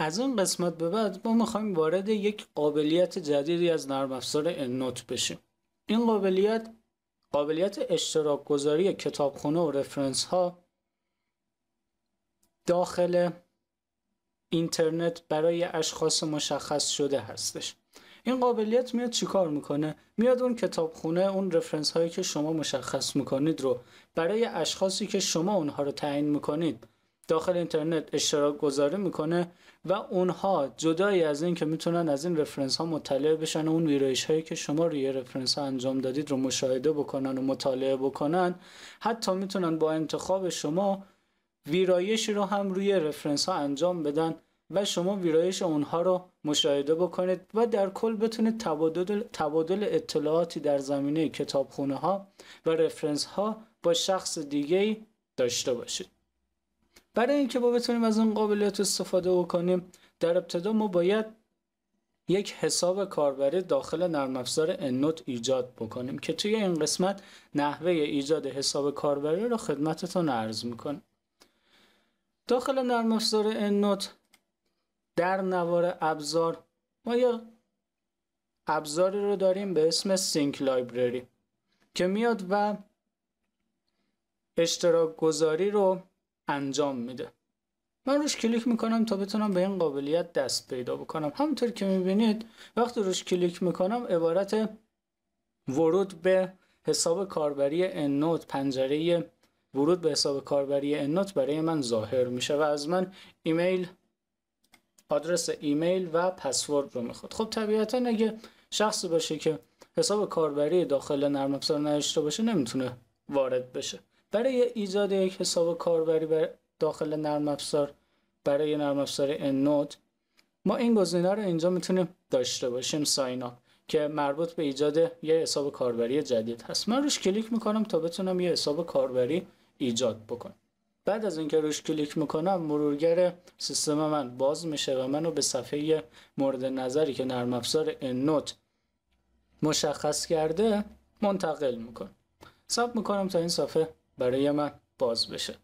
از این قسمت به بعد ما میخوایم وارد یک قابلیت جدیدی از نرم افزار نوت بشیم این قابلیت قابلیت اشتراک گذاری کتابخونه و رفرنس ها داخل اینترنت برای اشخاص مشخص شده هستش این قابلیت میاد چیکار میکنه میاد اون کتابخونه اون رفرنس هایی که شما مشخص میکنید رو برای اشخاصی که شما اونها رو تعیین میکنید داخل اینترنت اشتراک گذاری میکنه و اونها جدایی از این که میتونن از این رفرنس ها مطلع بشن و اون ویرایش هایی که شما روی رفرنس ها انجام دادید رو مشاهده بکنن و مطالعه بکنن حتی میتونن با انتخاب شما ویرایشی رو هم روی رفرنس ها انجام بدن و شما ویرایش اونها رو مشاهده بکنید و در کل بتونید تبادل, تبادل اطلاعاتی در زمینه کتابخونه ها و رفرنس ها با شخص دیگه داشته باشید برای اینکه ما بتونیم از اون قابلیت استفاده بکنیم در ابتدا ما باید یک حساب کاربری داخل نرم افزار انوت ایجاد بکنیم که توی این قسمت نحوه ایجاد حساب کاربری رو خدمتتون عرض میکنم داخل نرم افزار انوت در نوار ابزار ما یه ابزاری رو داریم به اسم سینک لایبرری که میاد و اشتراک گذاری رو انجام میده من روش کلیک میکنم تا بتونم به این قابلیت دست پیدا بکنم همونطور که میبینید وقتی روش کلیک میکنم عبارت ورود به حساب کاربری نوت، پنجره ورود به حساب کاربری نوت برای من ظاهر میشه و از من ایمیل آدرس ایمیل و پسورد رو میخواد خب طبیعتا اگه شخص باشه که حساب کاربری داخل نرم افزار نداشته باشه نمیتونه وارد بشه برای ایجاد یک حساب کاربری بر داخل نرم افزار برای نرم افزار نوت، ما این گزینه رو اینجا میتونیم داشته باشیم ساین اپ که مربوط به ایجاد یک حساب کاربری جدید هست من روش کلیک میکنم تا بتونم یه حساب کاربری ایجاد بکنم بعد از اینکه روش کلیک میکنم مرورگر سیستم من باز میشه و من منو به صفحه مورد نظری که نرم افزار نوت مشخص کرده منتقل میکنم ساب میکنم تا این صفحه برای من باز بشه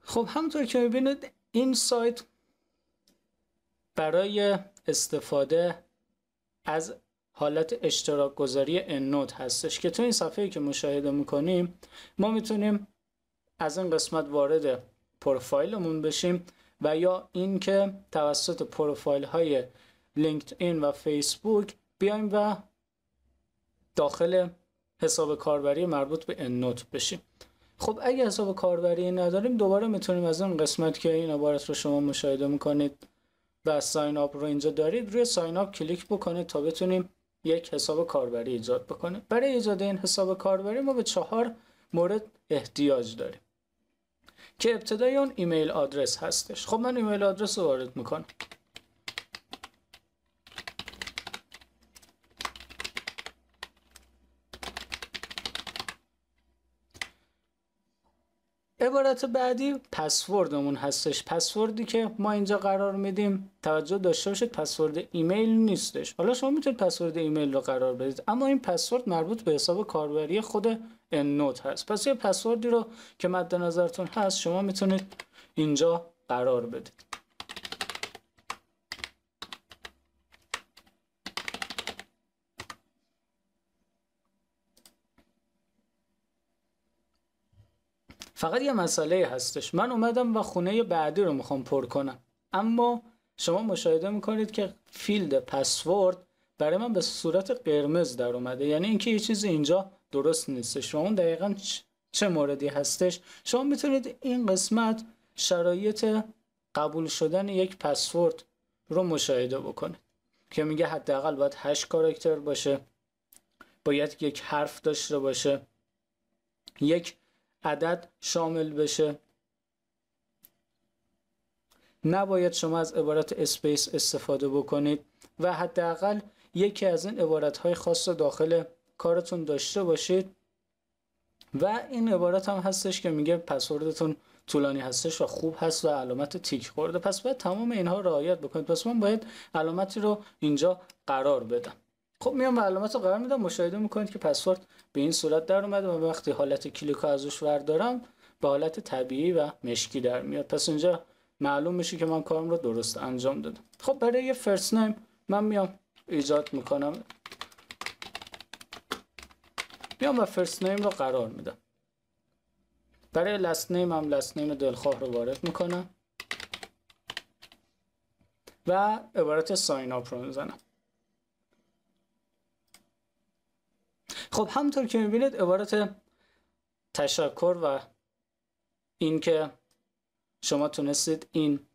خب همونطور که میبینید این سایت برای استفاده از حالت اشتراک گذاری نوت هستش که تو این صفحه که مشاهده میکنیم ما میتونیم از این قسمت وارد پروفایلمون بشیم و یا اینکه توسط پروفایل های لینکدین و فیسبوک بیایم و داخل حساب کاربری مربوط به انوت بشیم خب اگه حساب کاربری نداریم دوباره میتونیم از اون قسمت که این عبارت رو شما مشاهده میکنید و ساین اپ رو اینجا دارید روی ساین اپ کلیک بکنید تا بتونیم یک حساب کاربری ایجاد بکنیم برای ایجاد این حساب کاربری ما به چهار مورد احتیاج داریم که ابتدای اون ایمیل آدرس هستش خب من ایمیل آدرس رو وارد میکنم عبارت بعدی پسوردمون هستش پسوردی که ما اینجا قرار میدیم توجه داشته باشید پسورد ایمیل نیستش حالا شما میتونید پسورد ایمیل رو قرار بدید اما این پسورد مربوط به حساب کاربری خود نوت هست پس یه پسوردی رو که مد نظرتون هست شما میتونید اینجا قرار بدید فقط یه مسئله هستش من اومدم و خونه بعدی رو میخوام پر کنم اما شما مشاهده میکنید که فیلد پسورد برای من به صورت قرمز در اومده یعنی اینکه یه چیزی اینجا درست نیست شما دقیقا چه موردی هستش شما میتونید این قسمت شرایط قبول شدن یک پسورد رو مشاهده بکنید که میگه حداقل باید 8 کاراکتر باشه باید یک حرف داشته باشه یک عدد شامل بشه نباید شما از عبارت اسپیس استفاده بکنید و حداقل یکی از این عبارت های خاص داخل کارتون داشته باشید و این عبارت هم هستش که میگه پسوردتون طولانی هستش و خوب هست و علامت تیک خورده پس باید تمام اینها رعایت بکنید پس من باید علامتی رو اینجا قرار بدم خب میام و علامت رو قرار میدم مشاهده میکنید که پسورد به این صورت در اومده و وقتی حالت کلیک ها ازش وردارم به حالت طبیعی و مشکی در میاد پس اینجا معلوم میشه که من کارم رو درست انجام دادم خب برای یه فرست نیم من میام ایجاد میکنم میام و فرست نیم رو قرار میدم برای لست نیم هم لست نیم دلخواه رو وارد میکنم و عبارت ساین اپ رو میزنم خب همطور که میبینید عبارت تشکر و اینکه شما تونستید این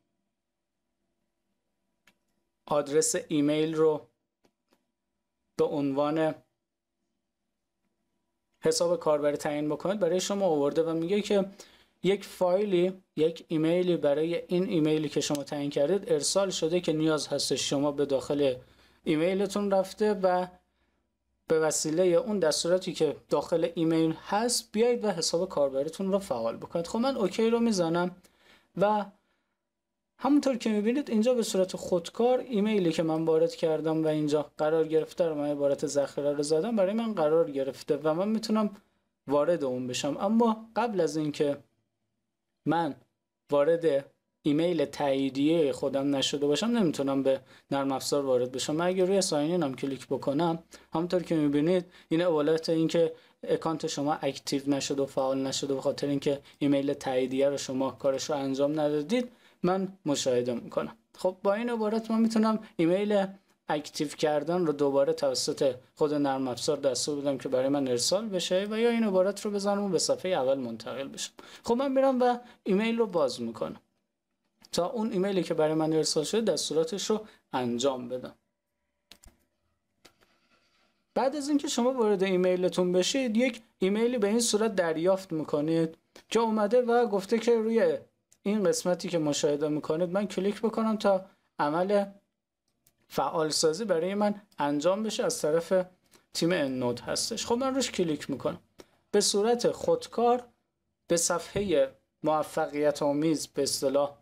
آدرس ایمیل رو به عنوان حساب کاربری تعیین بکنید برای شما آورده و میگه که یک فایلی یک ایمیلی برای این ایمیلی که شما تعیین کردید ارسال شده که نیاز هستش شما به داخل ایمیلتون رفته و به وسیله اون دستوراتی که داخل ایمیل هست بیایید و حساب کاربریتون رو فعال بکنید خب من اوکی رو میزنم و همونطور که میبینید اینجا به صورت خودکار ایمیلی که من وارد کردم و اینجا قرار گرفته رو من عبارت ذخیره رو زدم برای من قرار گرفته و من میتونم وارد اون بشم اما قبل از اینکه من وارد ایمیل تاییدیه خودم نشده باشم نمیتونم به نرم افزار وارد بشم من اگر روی ساین هم کلیک بکنم همونطور که میبینید این این اینکه اکانت شما اکتیو نشد و فعال نشده به خاطر اینکه ایمیل تاییدیه رو شما کارش رو انجام ندادید من مشاهده میکنم خب با این عبارت من میتونم ایمیل اکتیو کردن رو دوباره توسط خود نرم افزار دستور بدم که برای من ارسال بشه و یا این عبارت رو بزنم و به صفحه اول منتقل بشم خب من میرم و ایمیل رو باز میکنم تا اون ایمیلی که برای من ارسال شده دستوراتش رو انجام بدم بعد از اینکه شما وارد ایمیلتون بشید یک ایمیلی به این صورت دریافت میکنید که اومده و گفته که روی این قسمتی که مشاهده میکنید من کلیک بکنم تا عمل فعالسازی برای من انجام بشه از طرف تیم نود هستش خب من روش کلیک میکنم به صورت خودکار به صفحه موفقیت آمیز به اصطلاح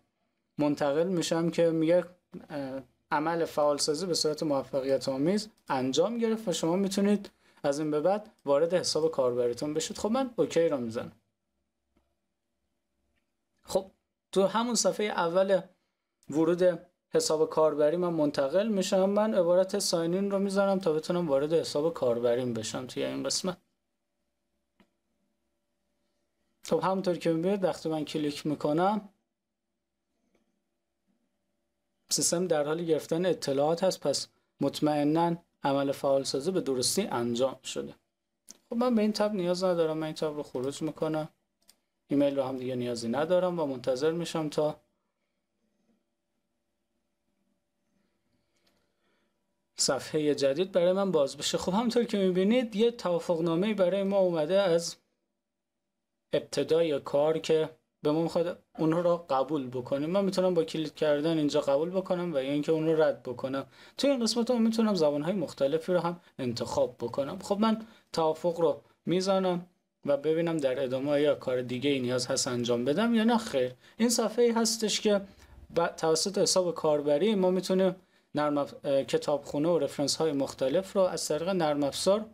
منتقل میشم که میگه عمل فعالسازی به صورت موفقیت آمیز انجام گرفت و شما میتونید از این به بعد وارد حساب کاربریتون بشید خب من اوکی رو میزنم خب تو همون صفحه اول ورود حساب کاربری من منتقل میشم من عبارت ساینین رو میذارم تا بتونم وارد حساب کاربریم بشم توی این قسمت خب همونطور که میبینید وقتی من کلیک میکنم سیستم در حال گرفتن اطلاعات هست پس مطمئنا عمل فعال سازی به درستی انجام شده خب من به این تب نیاز ندارم من این تب رو خروج میکنم ایمیل رو هم دیگه نیازی ندارم و منتظر میشم تا صفحه جدید برای من باز بشه خب همطور که میبینید یه توافقنامه برای ما اومده از ابتدای کار که به ما میخواد اون رو قبول بکنیم من میتونم با کلیک کردن اینجا قبول بکنم و یا اینکه اون رو رد بکنم توی این قسمت هم میتونم زبانهای مختلفی رو هم انتخاب بکنم خب من توافق رو میزنم و ببینم در ادامه یا کار دیگه ای نیاز هست انجام بدم یا نه خیر این صفحه ای هستش که توسط حساب کاربری ما میتونیم نرم کتابخونه و رفرنس های مختلف رو از طریق نرم افزار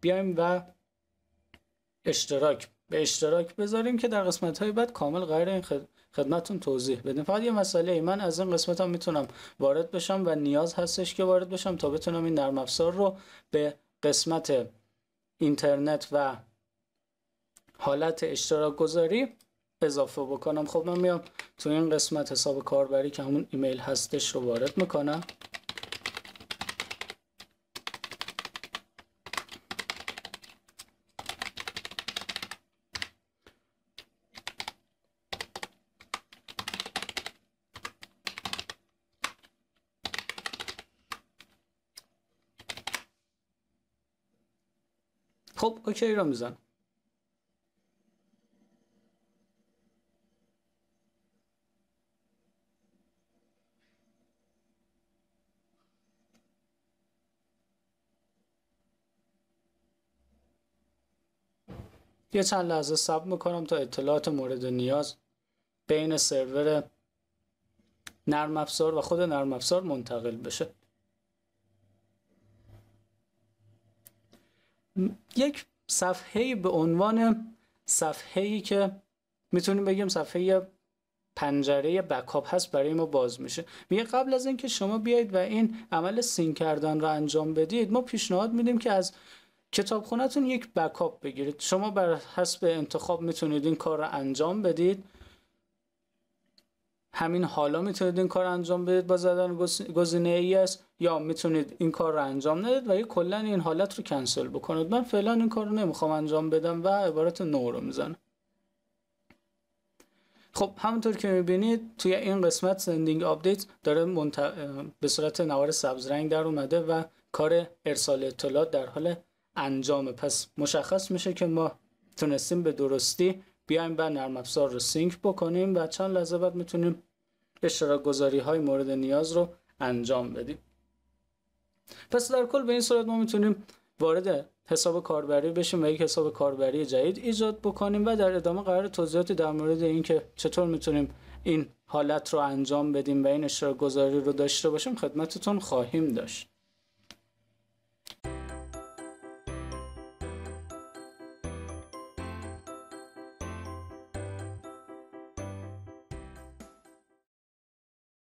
بیایم و اشتراک به اشتراک بذاریم که در قسمت های بعد کامل غیر این خدمتون توضیح بدیم فقط یه مسئله ای من از این قسمت هم میتونم وارد بشم و نیاز هستش که وارد بشم تا بتونم این نرم افزار رو به قسمت اینترنت و حالت اشتراک گذاری اضافه بکنم خب من میام تو این قسمت حساب کاربری که همون ایمیل هستش رو وارد میکنم خب اوکی رو میزنم یه چند لحظه صبر میکنم تا اطلاعات مورد نیاز بین سرور نرم افزار و خود نرم افزار منتقل بشه یک صفحه به عنوان صفحه که میتونیم بگیم صفحه پنجره بکاپ هست برای ما باز میشه میگه قبل از اینکه شما بیایید و این عمل سین کردن رو انجام بدید ما پیشنهاد میدیم که از کتابخونهتون یک بکاپ بگیرید شما بر حسب انتخاب میتونید این کار رو انجام بدید همین حالا میتونید این کار انجام بدید با زدن گزینه ای است یا میتونید این کار رو انجام ندید و یه کلا این حالت رو کنسل بکنید من فعلا این کار رو نمیخوام انجام بدم و عبارت نو رو میزنم خب همونطور که میبینید توی این قسمت سندینگ آپدیت داره به صورت نوار سبز رنگ در اومده و کار ارسال اطلاعات در حال انجام پس مشخص میشه که ما تونستیم به درستی بیایم و نرم افزار رو سینک بکنیم و چند لحظه بعد میتونیم اشتراک گذاری های مورد نیاز رو انجام بدیم پس در کل به این صورت ما میتونیم وارد حساب کاربری بشیم و یک حساب کاربری جدید ایجاد بکنیم و در ادامه قرار توضیحاتی در مورد اینکه چطور میتونیم این حالت رو انجام بدیم و این اشتراک گذاری رو داشته باشیم خدمتتون خواهیم داشت